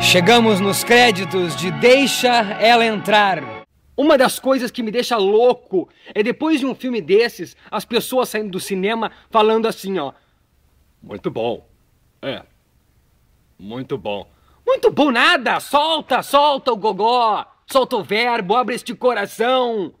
Chegamos nos créditos de Deixa Ela Entrar. Uma das coisas que me deixa louco é depois de um filme desses, as pessoas saindo do cinema falando assim, ó. Muito bom. É. Muito bom. Muito bom nada! Solta, solta o gogó! Solta o verbo, abre este coração!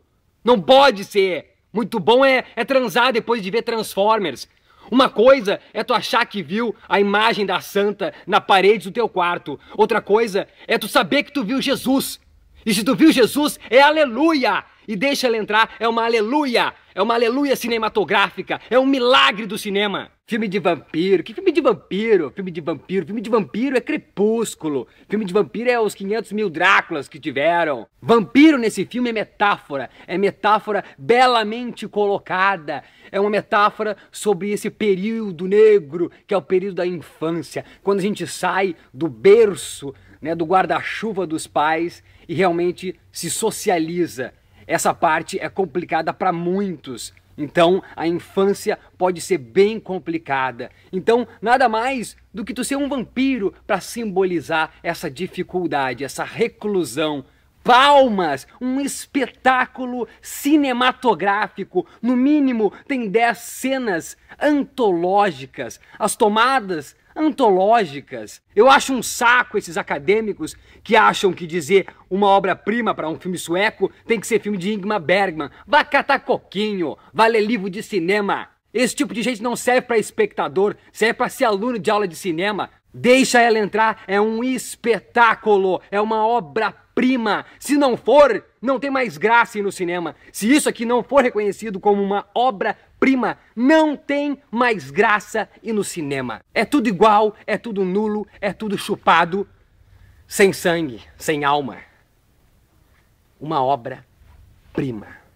Não pode ser! Muito bom é, é transar depois de ver Transformers. Uma coisa é tu achar que viu a imagem da santa na parede do teu quarto. Outra coisa é tu saber que tu viu Jesus. E se tu viu Jesus, é aleluia! e deixa ela entrar. É uma aleluia! É uma aleluia cinematográfica, é um milagre do cinema. Filme de vampiro, que filme de vampiro? Filme de vampiro, filme de vampiro é crepúsculo. Filme de vampiro é os 500 mil Dráculas que tiveram. Vampiro nesse filme é metáfora, é metáfora belamente colocada. É uma metáfora sobre esse período negro, que é o período da infância, quando a gente sai do berço, né, do guarda-chuva dos pais e realmente se socializa essa parte é complicada para muitos. Então, a infância pode ser bem complicada. Então, nada mais do que tu ser um vampiro para simbolizar essa dificuldade, essa reclusão. Palmas, um espetáculo cinematográfico. No mínimo, tem 10 cenas antológicas. As tomadas antológicas. Eu acho um saco esses acadêmicos que acham que dizer uma obra-prima para um filme sueco tem que ser filme de Ingmar Bergman. Vá catar coquinho, vá ler livro de cinema. Esse tipo de gente não serve para espectador, serve para ser aluno de aula de cinema. Deixa ela entrar, é um espetáculo, é uma obra-prima obra-prima. Se não for, não tem mais graça ir no cinema. Se isso aqui não for reconhecido como uma obra-prima, não tem mais graça ir no cinema. É tudo igual, é tudo nulo, é tudo chupado, sem sangue, sem alma. Uma obra-prima.